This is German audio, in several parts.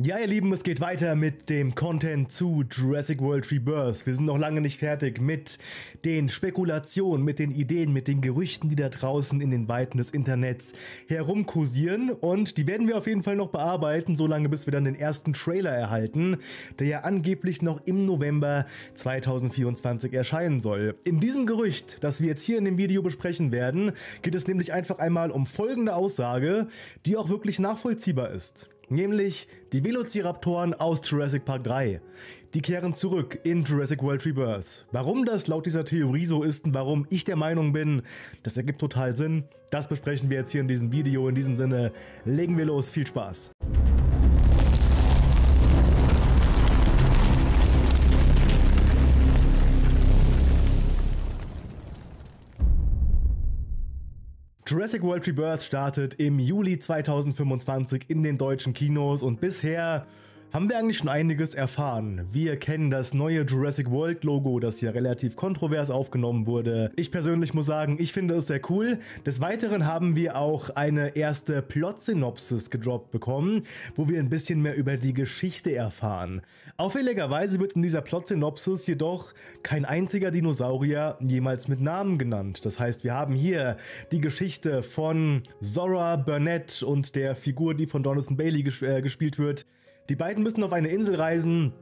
Ja, ihr Lieben, es geht weiter mit dem Content zu Jurassic World Rebirth. Wir sind noch lange nicht fertig mit den Spekulationen, mit den Ideen, mit den Gerüchten, die da draußen in den Weiten des Internets herumkursieren. Und die werden wir auf jeden Fall noch bearbeiten, solange bis wir dann den ersten Trailer erhalten, der ja angeblich noch im November 2024 erscheinen soll. In diesem Gerücht, das wir jetzt hier in dem Video besprechen werden, geht es nämlich einfach einmal um folgende Aussage, die auch wirklich nachvollziehbar ist. Nämlich die Velociraptoren aus Jurassic Park 3. Die kehren zurück in Jurassic World Rebirth. Warum das laut dieser Theorie so ist und warum ich der Meinung bin, das ergibt total Sinn, das besprechen wir jetzt hier in diesem Video. In diesem Sinne, legen wir los, viel Spaß! Jurassic World Rebirth startet im Juli 2025 in den deutschen Kinos und bisher haben wir eigentlich schon einiges erfahren. Wir kennen das neue Jurassic World Logo, das hier relativ kontrovers aufgenommen wurde. Ich persönlich muss sagen, ich finde es sehr cool. Des Weiteren haben wir auch eine erste Plot-Synopsis gedroppt bekommen, wo wir ein bisschen mehr über die Geschichte erfahren. Auffälligerweise wird in dieser Plot-Synopsis jedoch kein einziger Dinosaurier jemals mit Namen genannt. Das heißt, wir haben hier die Geschichte von Zora Burnett und der Figur, die von Donaldson Bailey ges äh, gespielt wird, die beiden müssen auf eine Insel reisen,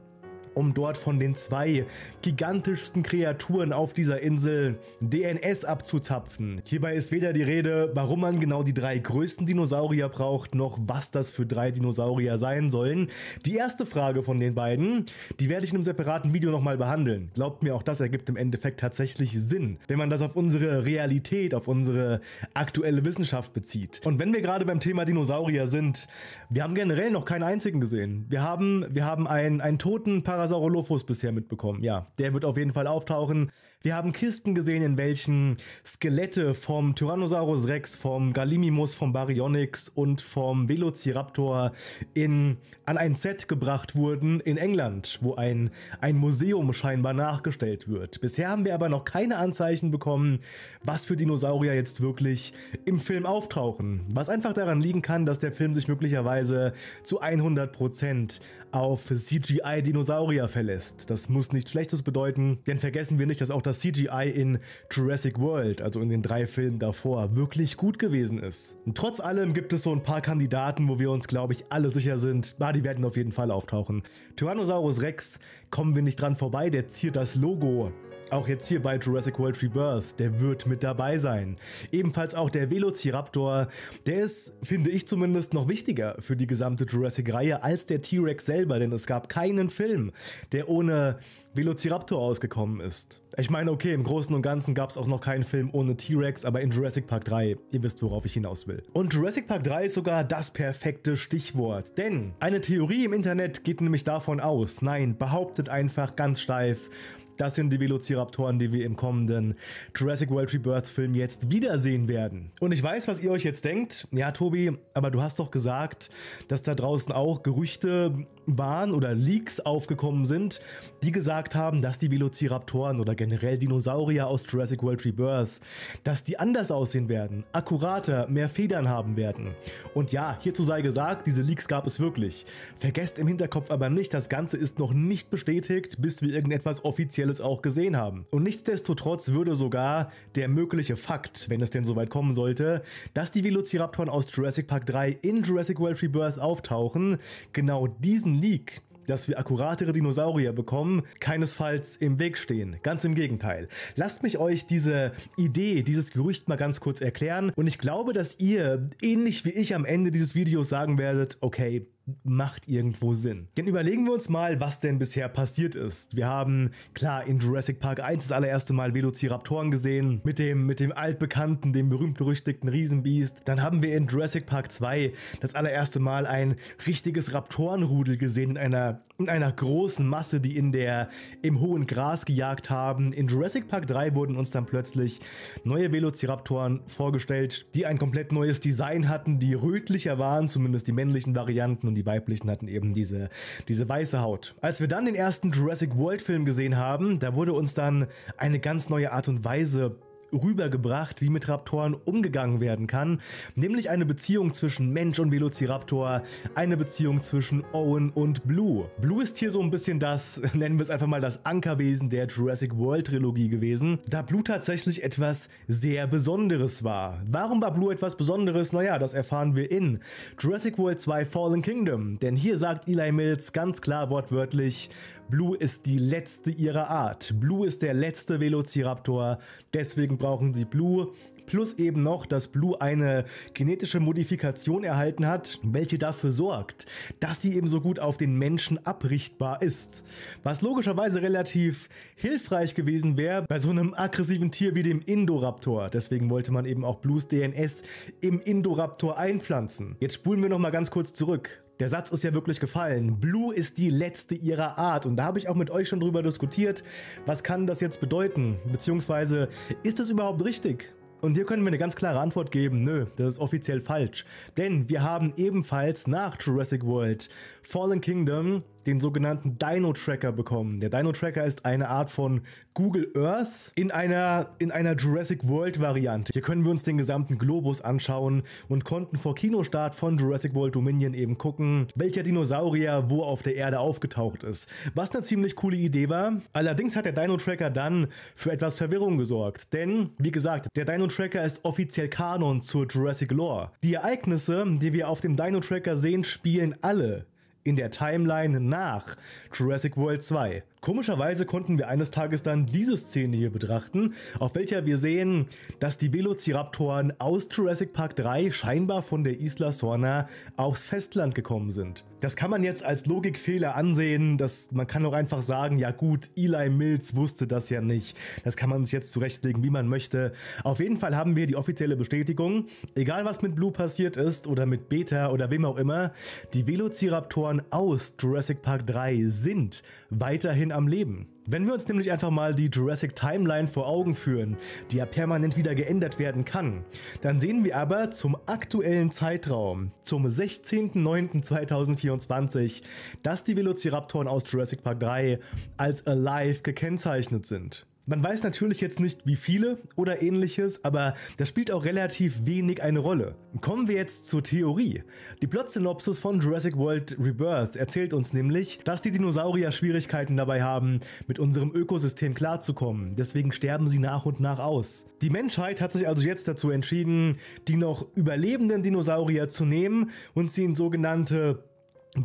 um dort von den zwei gigantischsten Kreaturen auf dieser Insel DNS abzuzapfen. Hierbei ist weder die Rede, warum man genau die drei größten Dinosaurier braucht, noch was das für drei Dinosaurier sein sollen. Die erste Frage von den beiden, die werde ich in einem separaten Video nochmal behandeln. Glaubt mir, auch das ergibt im Endeffekt tatsächlich Sinn, wenn man das auf unsere Realität, auf unsere aktuelle Wissenschaft bezieht. Und wenn wir gerade beim Thema Dinosaurier sind, wir haben generell noch keinen einzigen gesehen. Wir haben, wir haben einen, einen toten Parasiten Sarolophus bisher mitbekommen. Ja, der wird auf jeden Fall auftauchen. Wir haben Kisten gesehen, in welchen Skelette vom Tyrannosaurus Rex, vom Gallimimus, vom Baryonyx und vom Velociraptor in, an ein Set gebracht wurden in England, wo ein, ein Museum scheinbar nachgestellt wird. Bisher haben wir aber noch keine Anzeichen bekommen, was für Dinosaurier jetzt wirklich im Film auftauchen. Was einfach daran liegen kann, dass der Film sich möglicherweise zu 100% auf CGI-Dinosaurier verlässt. Das muss nichts Schlechtes bedeuten, denn vergessen wir nicht, dass auch das CGI in Jurassic World, also in den drei Filmen davor, wirklich gut gewesen ist. Und trotz allem gibt es so ein paar Kandidaten, wo wir uns, glaube ich, alle sicher sind, ah, die werden auf jeden Fall auftauchen. Tyrannosaurus Rex kommen wir nicht dran vorbei, der ziert das Logo auch jetzt hier bei Jurassic World Rebirth, der wird mit dabei sein. Ebenfalls auch der Velociraptor, der ist, finde ich zumindest, noch wichtiger für die gesamte Jurassic-Reihe als der T-Rex selber, denn es gab keinen Film, der ohne Velociraptor ausgekommen ist. Ich meine, okay, im Großen und Ganzen gab es auch noch keinen Film ohne T-Rex, aber in Jurassic Park 3, ihr wisst, worauf ich hinaus will. Und Jurassic Park 3 ist sogar das perfekte Stichwort, denn eine Theorie im Internet geht nämlich davon aus, nein, behauptet einfach ganz steif, das sind die Velociraptoren, die wir im kommenden Jurassic World Rebirth Film jetzt wiedersehen werden. Und ich weiß, was ihr euch jetzt denkt. Ja, Tobi, aber du hast doch gesagt, dass da draußen auch Gerüchte waren oder Leaks aufgekommen sind, die gesagt haben, dass die Velociraptoren oder generell Dinosaurier aus Jurassic World Rebirth, dass die anders aussehen werden, akkurater, mehr Federn haben werden. Und ja, hierzu sei gesagt, diese Leaks gab es wirklich. Vergesst im Hinterkopf aber nicht, das Ganze ist noch nicht bestätigt, bis wir irgendetwas offiziell Aktuelles auch gesehen haben. Und nichtsdestotrotz würde sogar der mögliche Fakt, wenn es denn soweit kommen sollte, dass die Velociraptoren aus Jurassic Park 3 in Jurassic World Rebirth auftauchen, genau diesen Leak dass wir akkuratere Dinosaurier bekommen, keinesfalls im Weg stehen. Ganz im Gegenteil. Lasst mich euch diese Idee, dieses Gerücht mal ganz kurz erklären und ich glaube, dass ihr, ähnlich wie ich am Ende dieses Videos sagen werdet, okay, macht irgendwo Sinn. Denn überlegen wir uns mal, was denn bisher passiert ist. Wir haben, klar, in Jurassic Park 1 das allererste Mal Velociraptoren gesehen, mit dem, mit dem altbekannten, dem berühmt-berüchtigten Riesenbiest. Dann haben wir in Jurassic Park 2 das allererste Mal ein richtiges Raptorenrudel gesehen in einer, in einer großen Masse, die in der, im hohen Gras gejagt haben. In Jurassic Park 3 wurden uns dann plötzlich neue Velociraptoren vorgestellt, die ein komplett neues Design hatten, die rötlicher waren, zumindest die männlichen Varianten und die weiblichen hatten eben diese, diese weiße Haut. Als wir dann den ersten Jurassic World Film gesehen haben, da wurde uns dann eine ganz neue Art und Weise rübergebracht, wie mit Raptoren umgegangen werden kann, nämlich eine Beziehung zwischen Mensch und Velociraptor, eine Beziehung zwischen Owen und Blue. Blue ist hier so ein bisschen das, nennen wir es einfach mal das Ankerwesen der Jurassic World Trilogie gewesen, da Blue tatsächlich etwas sehr Besonderes war. Warum war Blue etwas Besonderes? Naja, das erfahren wir in Jurassic World 2 Fallen Kingdom, denn hier sagt Eli Mills ganz klar wortwörtlich, Blue ist die letzte ihrer Art. Blue ist der letzte Velociraptor, deswegen brauchen sie Blue. Plus eben noch, dass Blue eine genetische Modifikation erhalten hat, welche dafür sorgt, dass sie eben so gut auf den Menschen abrichtbar ist. Was logischerweise relativ hilfreich gewesen wäre bei so einem aggressiven Tier wie dem Indoraptor. Deswegen wollte man eben auch Blues DNS im Indoraptor einpflanzen. Jetzt spulen wir nochmal ganz kurz zurück. Der Satz ist ja wirklich gefallen. Blue ist die letzte ihrer Art. Und da habe ich auch mit euch schon drüber diskutiert, was kann das jetzt bedeuten? Beziehungsweise, ist das überhaupt richtig? Und hier können wir eine ganz klare Antwort geben, nö, das ist offiziell falsch. Denn wir haben ebenfalls nach Jurassic World Fallen Kingdom den sogenannten Dino-Tracker bekommen. Der Dino-Tracker ist eine Art von Google Earth in einer, in einer Jurassic World-Variante. Hier können wir uns den gesamten Globus anschauen und konnten vor Kinostart von Jurassic World Dominion eben gucken, welcher Dinosaurier wo auf der Erde aufgetaucht ist. Was eine ziemlich coole Idee war. Allerdings hat der Dino-Tracker dann für etwas Verwirrung gesorgt. Denn, wie gesagt, der Dino-Tracker ist offiziell Kanon zur Jurassic Lore. Die Ereignisse, die wir auf dem Dino-Tracker sehen, spielen alle in der Timeline nach Jurassic World 2. Komischerweise konnten wir eines Tages dann diese Szene hier betrachten, auf welcher wir sehen, dass die Velociraptoren aus Jurassic Park 3 scheinbar von der Isla Sorna aufs Festland gekommen sind. Das kann man jetzt als Logikfehler ansehen, dass man kann auch einfach sagen, ja gut, Eli Mills wusste das ja nicht. Das kann man sich jetzt zurechtlegen, wie man möchte. Auf jeden Fall haben wir die offizielle Bestätigung, egal was mit Blue passiert ist oder mit Beta oder wem auch immer, die Velociraptoren aus Jurassic Park 3 sind weiterhin am Leben. Wenn wir uns nämlich einfach mal die Jurassic Timeline vor Augen führen, die ja permanent wieder geändert werden kann, dann sehen wir aber zum aktuellen Zeitraum, zum 16.09.2024, dass die Velociraptoren aus Jurassic Park 3 als alive gekennzeichnet sind. Man weiß natürlich jetzt nicht, wie viele oder ähnliches, aber das spielt auch relativ wenig eine Rolle. Kommen wir jetzt zur Theorie. Die Plot-Synopsis von Jurassic World Rebirth erzählt uns nämlich, dass die Dinosaurier Schwierigkeiten dabei haben, mit unserem Ökosystem klarzukommen. Deswegen sterben sie nach und nach aus. Die Menschheit hat sich also jetzt dazu entschieden, die noch überlebenden Dinosaurier zu nehmen und sie in sogenannte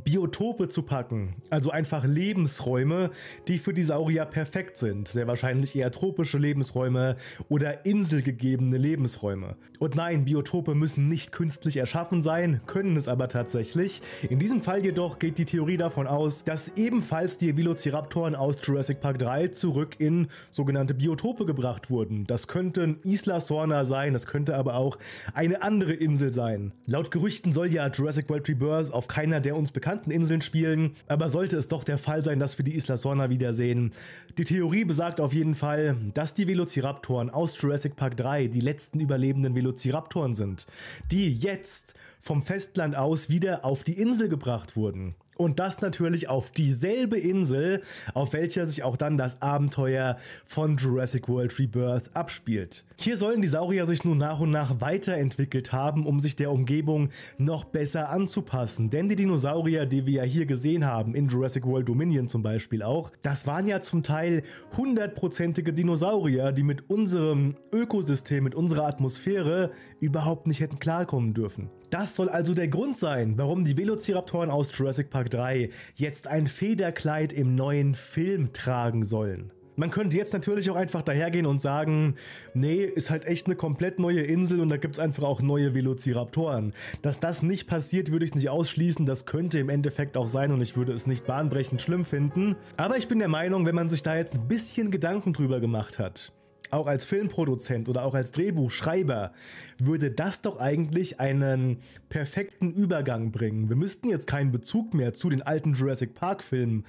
Biotope zu packen, also einfach Lebensräume, die für die Saurier perfekt sind, sehr wahrscheinlich eher tropische Lebensräume oder inselgegebene Lebensräume. Und nein, Biotope müssen nicht künstlich erschaffen sein, können es aber tatsächlich. In diesem Fall jedoch geht die Theorie davon aus, dass ebenfalls die Velociraptoren aus Jurassic Park 3 zurück in sogenannte Biotope gebracht wurden. Das könnte ein Isla Sorna sein, das könnte aber auch eine andere Insel sein. Laut Gerüchten soll ja Jurassic World Rebirth auf keiner der uns bekannten bekannten Inseln spielen, aber sollte es doch der Fall sein, dass wir die Isla Sorna wiedersehen. Die Theorie besagt auf jeden Fall, dass die Velociraptoren aus Jurassic Park 3 die letzten überlebenden Velociraptoren sind, die jetzt vom Festland aus wieder auf die Insel gebracht wurden. Und das natürlich auf dieselbe Insel, auf welcher sich auch dann das Abenteuer von Jurassic World Rebirth abspielt. Hier sollen die Saurier sich nun nach und nach weiterentwickelt haben, um sich der Umgebung noch besser anzupassen. Denn die Dinosaurier, die wir ja hier gesehen haben, in Jurassic World Dominion zum Beispiel auch, das waren ja zum Teil hundertprozentige Dinosaurier, die mit unserem Ökosystem, mit unserer Atmosphäre überhaupt nicht hätten klarkommen dürfen. Das soll also der Grund sein, warum die Velociraptoren aus Jurassic Park 3 jetzt ein Federkleid im neuen Film tragen sollen. Man könnte jetzt natürlich auch einfach dahergehen und sagen, nee, ist halt echt eine komplett neue Insel und da gibt's einfach auch neue Velociraptoren. Dass das nicht passiert, würde ich nicht ausschließen, das könnte im Endeffekt auch sein und ich würde es nicht bahnbrechend schlimm finden. Aber ich bin der Meinung, wenn man sich da jetzt ein bisschen Gedanken drüber gemacht hat, auch als Filmproduzent oder auch als Drehbuchschreiber, würde das doch eigentlich einen perfekten Übergang bringen. Wir müssten jetzt keinen Bezug mehr zu den alten Jurassic Park-Filmen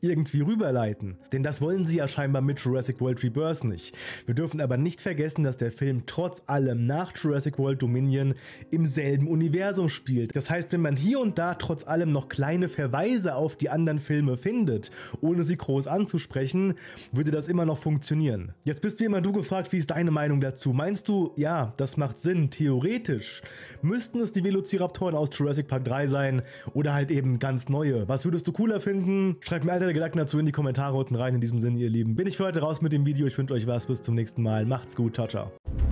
irgendwie rüberleiten. Denn das wollen sie ja scheinbar mit Jurassic World Rebirth nicht. Wir dürfen aber nicht vergessen, dass der Film trotz allem nach Jurassic World Dominion im selben Universum spielt. Das heißt, wenn man hier und da trotz allem noch kleine Verweise auf die anderen Filme findet, ohne sie groß anzusprechen, würde das immer noch funktionieren. Jetzt bist du immer du gefragt, wie ist deine Meinung dazu? Meinst du, ja, das macht Sinn, theoretisch? Müssten es die Velociraptoren aus Jurassic Park 3 sein oder halt eben ganz neue? Was würdest du cooler finden? Schreibt mir all deine Gedanken dazu in die Kommentare unten rein. In diesem Sinne, ihr Lieben, bin ich für heute raus mit dem Video. Ich wünsche euch was. Bis zum nächsten Mal. Macht's gut. Ciao, ciao.